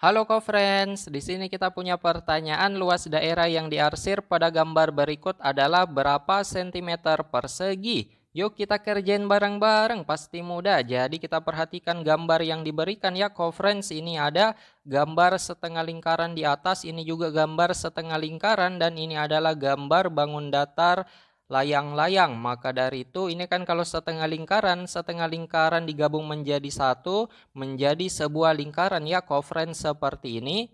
Halo co-friends, di sini kita punya pertanyaan luas daerah yang diarsir pada gambar berikut adalah berapa sentimeter persegi? Yuk kita kerjain bareng-bareng, pasti mudah. Jadi kita perhatikan gambar yang diberikan ya co-friends. Ini ada gambar setengah lingkaran di atas, ini juga gambar setengah lingkaran, dan ini adalah gambar bangun datar layang-layang. Maka dari itu ini kan kalau setengah lingkaran, setengah lingkaran digabung menjadi satu menjadi sebuah lingkaran ya kofren seperti ini.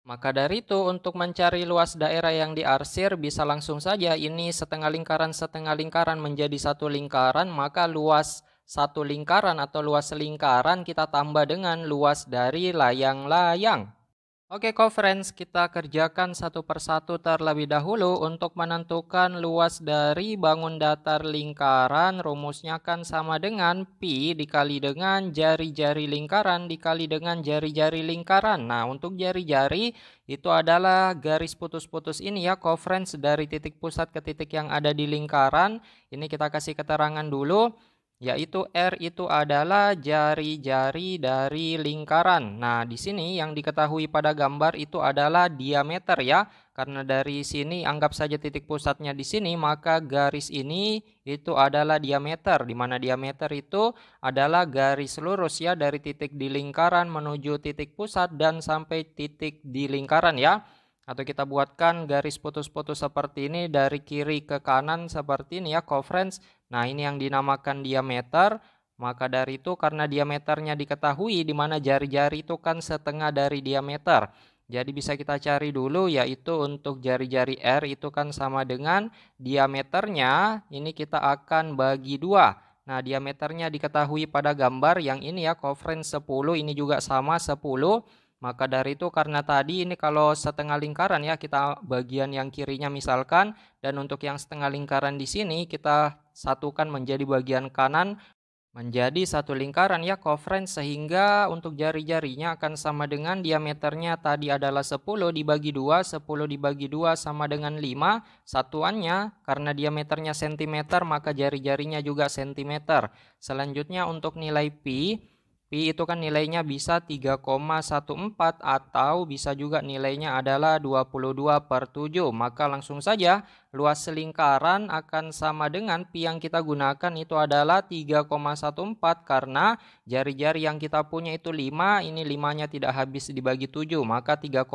Maka dari itu untuk mencari luas daerah yang diarsir bisa langsung saja ini setengah lingkaran setengah lingkaran menjadi satu lingkaran maka luas satu lingkaran atau luas lingkaran kita tambah dengan luas dari layang-layang. Oke, conference kita kerjakan satu persatu terlebih dahulu untuk menentukan luas dari bangun datar lingkaran. Rumusnya kan sama dengan pi dikali dengan jari-jari lingkaran dikali dengan jari-jari lingkaran. Nah, untuk jari-jari itu adalah garis putus-putus ini ya, conference dari titik pusat ke titik yang ada di lingkaran. Ini kita kasih keterangan dulu yaitu R itu adalah jari-jari dari lingkaran. Nah, di sini yang diketahui pada gambar itu adalah diameter ya. Karena dari sini anggap saja titik pusatnya di sini, maka garis ini itu adalah diameter. Di mana diameter itu adalah garis lurus ya dari titik di lingkaran menuju titik pusat dan sampai titik di lingkaran ya. Atau kita buatkan garis putus-putus seperti ini dari kiri ke kanan seperti ini ya, conference Nah, ini yang dinamakan diameter. Maka dari itu karena diameternya diketahui di mana jari-jari itu kan setengah dari diameter. Jadi bisa kita cari dulu yaitu untuk jari-jari R itu kan sama dengan diameternya ini kita akan bagi dua. Nah diameternya diketahui pada gambar yang ini ya conference 10 ini juga sama 10. Maka dari itu karena tadi ini kalau setengah lingkaran ya kita bagian yang kirinya misalkan dan untuk yang setengah lingkaran di sini kita satukan menjadi bagian kanan menjadi satu lingkaran ya friends sehingga untuk jari-jarinya akan sama dengan diameternya tadi adalah 10 dibagi 2 10 dibagi 2 sama dengan 5 satuannya karena diameternya cm maka jari-jarinya juga cm selanjutnya untuk nilai pi Pi itu kan nilainya bisa 3,14 atau bisa juga nilainya adalah 22 per 7. Maka langsung saja luas lingkaran akan sama dengan pi yang kita gunakan itu adalah 3,14 karena jari-jari yang kita punya itu 5, ini 5-nya tidak habis dibagi 7. Maka 3,14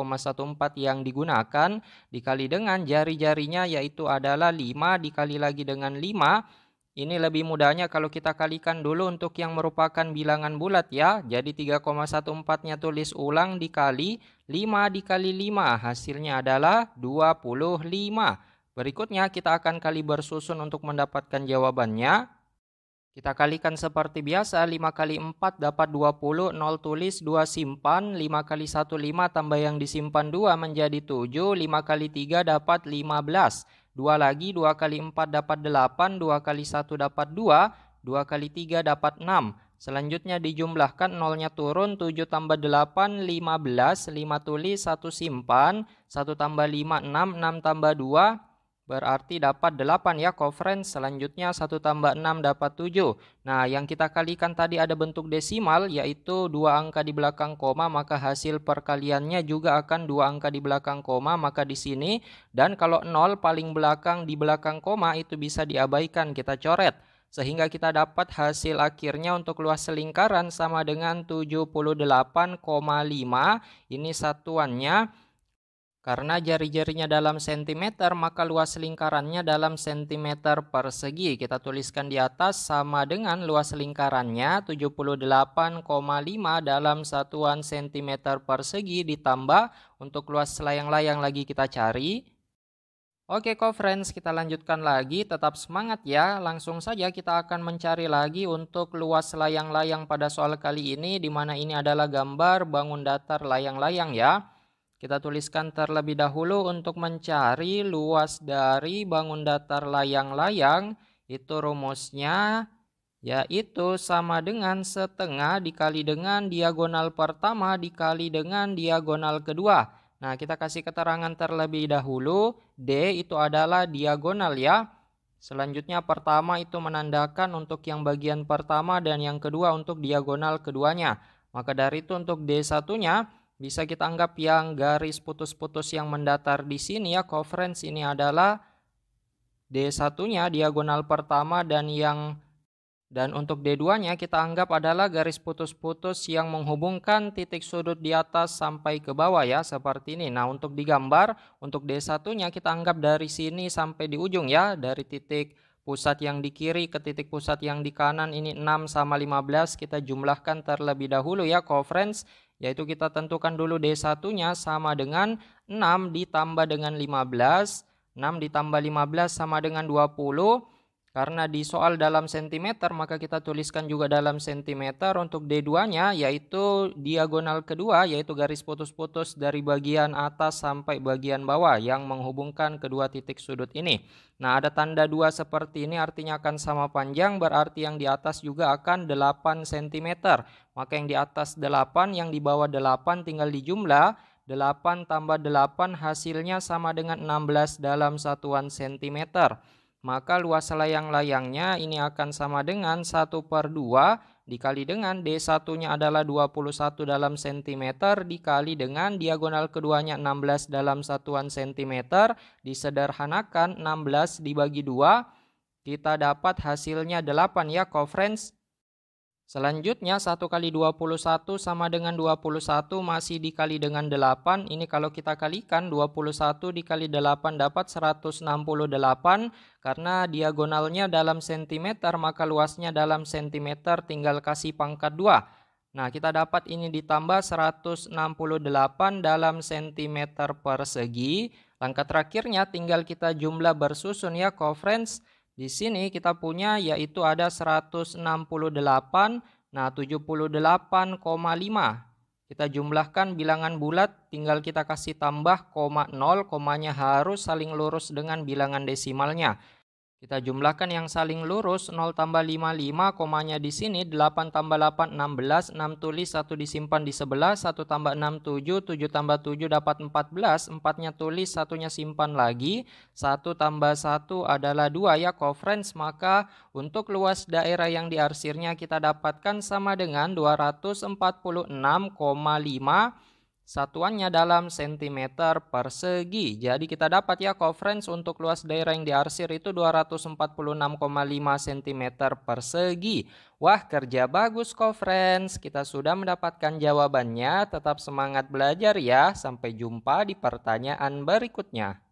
yang digunakan dikali dengan jari-jarinya yaitu adalah 5 dikali lagi dengan 5 ini lebih mudahnya kalau kita kalikan dulu untuk yang merupakan bilangan bulat ya. Jadi 3,14-nya tulis ulang dikali 5 dikali 5. Hasilnya adalah 25. Berikutnya kita akan kali bersusun untuk mendapatkan jawabannya. Kita kalikan seperti biasa, 5 kali 4 dapat 20, 0 tulis, 2 simpan, 5 kali 1 5 tambah yang disimpan 2 menjadi 7, 5 kali 3 dapat 15. 2 lagi 2 kali 4 dapat 8, 2 kali 1 dapat 2, 2 kali 3 dapat 6. Selanjutnya dijumlahkan nolnya turun 7 tambah 8 15 5 tulis 1 simpan 1 tambah 5 6 6 tambah 2 Berarti dapat 8 ya conference selanjutnya 1 tambah 6 dapat 7. Nah, yang kita kalikan tadi ada bentuk desimal, yaitu dua angka di belakang koma, maka hasil perkaliannya juga akan dua angka di belakang koma, maka di sini. Dan kalau 0 paling belakang di belakang koma itu bisa diabaikan, kita coret. Sehingga kita dapat hasil akhirnya untuk luas selingkaran sama dengan 78,5, ini satuannya. Karena jari-jarinya dalam sentimeter, maka luas lingkarannya dalam sentimeter persegi. Kita tuliskan di atas sama dengan luas lingkarannya 78,5 dalam satuan sentimeter persegi ditambah untuk luas layang-layang lagi kita cari. Oke kok friends, kita lanjutkan lagi, tetap semangat ya. Langsung saja kita akan mencari lagi untuk luas layang-layang pada soal kali ini, di mana ini adalah gambar bangun datar layang-layang ya. Kita tuliskan terlebih dahulu untuk mencari luas dari bangun datar layang-layang itu rumusnya yaitu sama dengan setengah dikali dengan diagonal pertama dikali dengan diagonal kedua. Nah, kita kasih keterangan terlebih dahulu D itu adalah diagonal ya. Selanjutnya pertama itu menandakan untuk yang bagian pertama dan yang kedua untuk diagonal keduanya. Maka dari itu untuk D satunya bisa kita anggap yang garis putus-putus yang mendatar di sini ya coverage ini adalah D1-nya diagonal pertama dan yang dan untuk D2-nya kita anggap adalah garis putus-putus yang menghubungkan titik sudut di atas sampai ke bawah ya seperti ini. Nah, untuk digambar untuk D1-nya kita anggap dari sini sampai di ujung ya dari titik pusat yang di kiri ke titik pusat yang di kanan ini 6 sama 15 kita jumlahkan terlebih dahulu ya coverage yaitu kita tentukan dulu D1-nya sama dengan 6 ditambah dengan 15. 6 ditambah 15 sama dengan 20. Karena di soal dalam sentimeter, maka kita tuliskan juga dalam sentimeter untuk D2-nya, yaitu diagonal kedua, yaitu garis putus-putus dari bagian atas sampai bagian bawah yang menghubungkan kedua titik sudut ini. Nah, ada tanda dua seperti ini artinya akan sama panjang, berarti yang di atas juga akan 8 cm. Maka yang di atas 8, yang di bawah 8 tinggal dijumlah, 8 tambah 8 hasilnya sama dengan 16 dalam satuan sentimeter maka luas layang-layangnya ini akan sama dengan 1 per 2 dikali dengan D1-nya adalah 21 dalam cm dikali dengan diagonal keduanya 16 dalam satuan cm disederhanakan 16 dibagi 2 kita dapat hasilnya 8 ya conference Selanjutnya 1 kali 21 sama dengan 21 masih dikali dengan 8. Ini kalau kita kalikan 21 dikali 8 dapat 168 karena diagonalnya dalam sentimeter maka luasnya dalam sentimeter tinggal kasih pangkat 2. Nah kita dapat ini ditambah 168 dalam sentimeter persegi. Langkah terakhirnya tinggal kita jumlah bersusun ya co-friends di sini kita punya yaitu ada 168, nah 78,5. Kita jumlahkan bilangan bulat, tinggal kita kasih tambah koma 0, komanya harus saling lurus dengan bilangan desimalnya. Kita jumlahkan yang saling lurus 0 tambah 55 komanya di sini 8 tambah 8 16 6 tulis 1 disimpan di sebelah 1 tambah 6 7 7 tambah 7 dapat 14 4 nya tulis satunya simpan lagi 1 tambah 1 adalah 2 ya kofrens maka untuk luas daerah yang diarsirnya kita dapatkan sama dengan 246,5 Satuannya dalam sentimeter persegi. Jadi kita dapat ya coverage untuk luas daerah yang diarsir itu 246,5 cm persegi. Wah kerja bagus coverage. Kita sudah mendapatkan jawabannya. Tetap semangat belajar ya. Sampai jumpa di pertanyaan berikutnya.